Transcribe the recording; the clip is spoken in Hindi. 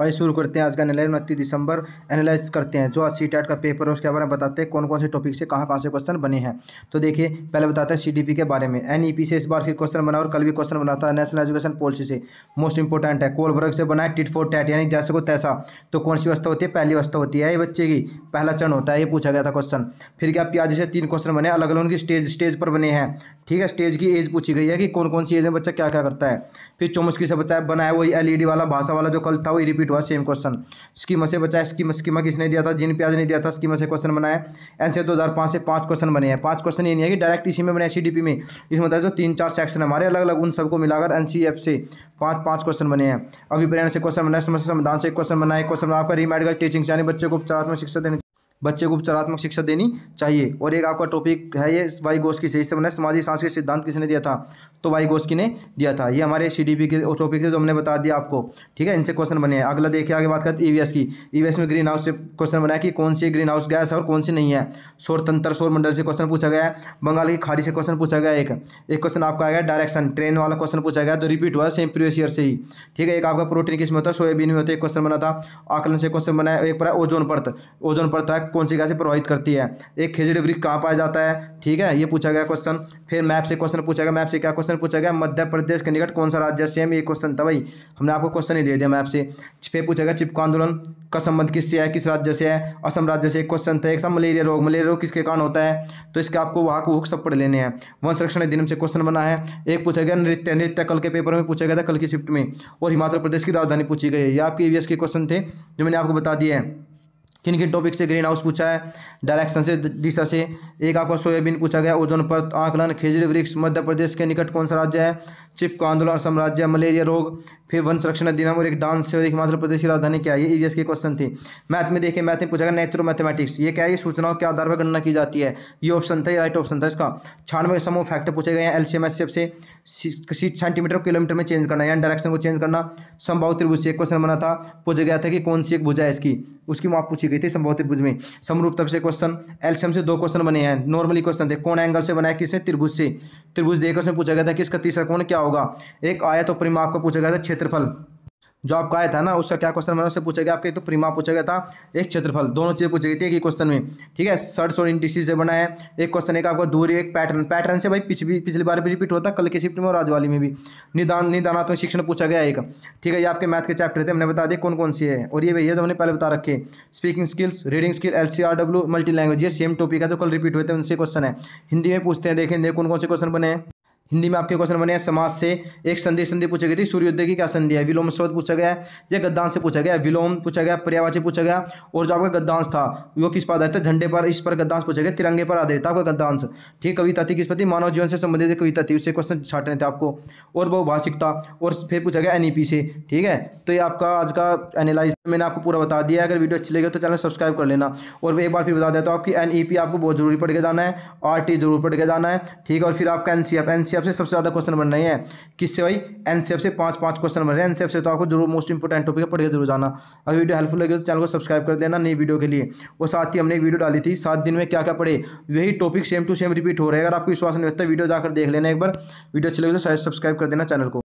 आइए शुरू करते हैं आज का एनालाइज उनतीस दिसंबर एनालाइज करते हैं जो आज सी टैट का पेपर है उसके बारे में बताते हैं कौन कौन से टॉपिक से कहाँ कहाँ से क्वेश्चन बने हैं तो देखिए पहले बताते हैं सी के बारे में एन e से इस बार फिर क्वेश्चन बना और कल भी क्वेश्चन बना था नेशनल एजुकेशन पॉलिसी से मोस्ट इंपॉर्टेंट है कोल वर्ग से बना है टिट फोर टैट यानी जैसे को तैसा तो कौन सी व्यवस्था होती है पहली व्यवस्था होती है ये बच्चे की पहला चरण होता है ये पूछा गया था क्वेश्चन फिर क्या प्याज से तीन क्वेश्चन बने अलग अलग उनकी स्टेज स्टेज पर बने हैं ठीक है स्टेज की एज पूछी गई है कि कौन कौन सी एज में बच्चा क्या क्या करता है फिर चौमुस्की से बच्चा बनाया वही एलईडी e वाला भाषा वाला जो कल था वही रिपीट रिपीट हुआ सेम क्वेश्चन स्कीमा से बचा है स्कीमा स्कीमा किसने दिया था जिन प्याज ने दिया था स्कीमा से क्वेश्चन बनाया एनसीआर दो हज़ार पाँच से पाँच क्वेश्चन बने हैं पाँच क्वेश्चन ये नहीं है कि डायरेक्ट इसी में बने सी डी में इसमें बताया जो तीन चार सेक्शन हमारे अलग अलग उन सबको मिलाकर एन से पाँच पाँच क्वेश्चन बने हैं अभिप्रेरण से क्वेश्चन बनाया समस्या समाधान से क्वेश्चन बनाया क्वेश्चन आपका रीमेडिकल टीचिंग यानी बच्चों को उपचारात्मक शिक्षा देने बच्चे को उपचारात्मक शिक्षा देनी चाहिए और एक आपका टॉपिक है ये वाई गोस्की से इससे मैंने समाजी सांस्कृतिक सिद्धांत किसने दिया था तो वाई गोस्की ने दिया था ये हमारे सी के टॉपिक थे जो हमने बता दिया आपको ठीक है इनसे क्वेश्चन बने हैं अगला देखिए आगे बात करते ई e की ई e में ग्रीन हाउस से क्वेश्चन बनाया कि कौन सी ग्रीन हाउस गैस है और कौन सी नहीं है सौर तंत्र सौर मंडल से क्वेश्चन पूछा गया है बंगाल की खाड़ी से क्वेश्चन पूछा गया एक एक क्वेश्चन आपका आया डायरेक्शन ट्रेन वाला क्वेश्चन पूछा गया तो रिपीट हुआ सेम प्रीवियस ईयर से ही ठीक है एक आपका प्रोटीन किसमें होता है सोयाबीन में होता है एक क्वेश्चन बना था आकलन से क्वेश्चन बनाया एक पर ओजोन पर्थ ओजोन पर्थ है कौन सी गैसें प्रभावित करती है एक खिजड़ी वृक्ष कहाँ पाया जाता है ठीक है ये पूछा गया क्वेश्चन फिर मैप से क्वेश्चन पूछा गया मैप से क्या क्वेश्चन पूछा गया मध्य प्रदेश के निकट कौन सा राज्य है सेम ये क्वेश्चन था भाई हमने आपको क्वेश्चन ही दे दिया मैप से फिर पूछा गया चिपको आंदोलन का संबंध किससे है किस राज्य से है असम राज्य से एक क्वेश्चन था एक था मलेरिया रोग मलेरिया रोग किसके कारण होता है तो इसके आपको वहाँ को हुक सब पढ़ लेने हैं वन संरक्षण दिन से क्वेश्चन बना है एक पूछा गया नृत्य नृत्य कल के पेपर में पूछा गया था कल की शिफ्ट में और हिमाचल प्रदेश की राजधानी पूछी गई है ये आपके ई के क्वेश्चन थे जो मैंने आपको बता दिया है किन किन टॉपिक से ग्रीन हाउस पूछा है डायरेक्शन से दिशा से एक आपका सोयाबीन पूछा गया ओजोन पर आकलन खेजड़ी वृक्ष मध्य प्रदेश के निकट कौन सा राज्य है चिपका आंदोलन असम राज्य मलेरिया रोग फिर वन संरक्षण अधिनियम और एक डांस और एक हिमाचल प्रदेश की राजधानी क्या है ये ईवीएस के क्वेश्चन थे मैथ में देखिए मैथ में पूछा गया नेचुरल मैथमेटिक्स ये क्या है सूचनाओं के आधार पर गणना की जाती है ये ऑप्शन था ये राइट ऑप्शन था इसका छानवे समूह फैक्टर पूछे गए हैं एल से सेंटीमीटर किलोमीटर में चेंज करना यानी डायरेक्शन को चेंज करना संभाव त्रिभुज से क्वेश्चन बना था पूछा गया था कि कौन सी एक भुजा है इसकी उसकी माप पूछी गई थी संभव त्रिभुज में समरूप तब से क्वेश्चन एल्शियम से दो क्वेश्चन बने हैं नॉर्मली क्वेश्चन थे कौन एंगल से बनाया किसने त्रिभुज से त्रिभुज देखकर उसमें पूछा गया था कि इसका तीसरा कौन क्या होगा एक आयत और परिमाप का पूछा गया था क्षेत्रफल जो आपका आया था ना उसका क्या क्वेश्चन बना उससे पूछा गया आपके एक तो प्रीमा पूछा गया था एक क्षेत्रफल दोनों चीज़ें पूछी गई थी एक ही क्वेश्चन में ठीक है सर्ट्स और डिसीज से बना है एक क्वेश्चन एक आपका दूरी एक पैटर्न पैटर्न से भाई पिछली पिछली बार भी रिपीट होता कल के शिफ्ट में और आज वाली में भी निदान निदानात्मक शिक्षण पूछा गया एक ठीक है ये आपके मैथ के चैप्टर थे हमने बता दिए कौन कौन सी है और ये भैया जो हमने पहले बता रखे speaking skills reading skill L C R W multi language ये सेम टॉपिक है जो कल रिपीट हुए थे उनसे क्वेश्चन है हिंदी में पूछते हैं देखें कौन कौन से क्वेश्चन बने हैं हिंदी में आपके क्वेश्चन बने हैं समाज से एक संधि संधि पूछी गई थी सूर्योदय की क्या संधि है विलोम शब्द पूछा गया है या गद्दांश से पूछा गया विलोम पूछा गया पर्यावाची पूछा गया और जो आपका गद्दांश था वो किस पर आधारित था झंडे पर इस पर गद्दांश पूछा गया तिरंगे पर आधारित था आपका गद्दांश ठीक कविता थी किस पर थी मानव जीवन से संबंधित कविता थी उससे क्वेश्चन छाटने थे आपको और बहुभाषिकता और फिर पूछा गया एन e से ठीक है तो ये आपका आज का एनालाइज मैंने आपको पूरा बता दिया अगर वीडियो अच्छी लगे तो चैनल सब्सक्राइब कर लेना और एक बार फिर बता देता हूँ आपकी एन e आपको बहुत जरूरी पढ़ के जाना है आर जरूर पढ़ के जाना है ठीक है और फिर आपका एन सी एनसीएफ से सबसे ज़्यादा क्वेश्चन बन रहे हैं किससे भाई एनसीएफ से पांच पांच क्वेश्चन बन रहे हैं एनसीएफ से तो आपको जरूर मोस्ट इंपॉर्टेंट टॉपिक है पढ़ जरूर जाना अगर वीडियो हेल्पफुल लगे तो चैनल को सब्सक्राइब कर देना नई वीडियो के लिए और साथ ही हमने एक वीडियो डाली थी सात दिन में क्या क्या पढ़े वही topic same to same repeat हो रहा है अगर आपको विश्वास नहीं होता वीडियो जाकर देख लेना एक बार वीडियो अच्छी लगे तो सब्सक्राइब कर देना चैनल को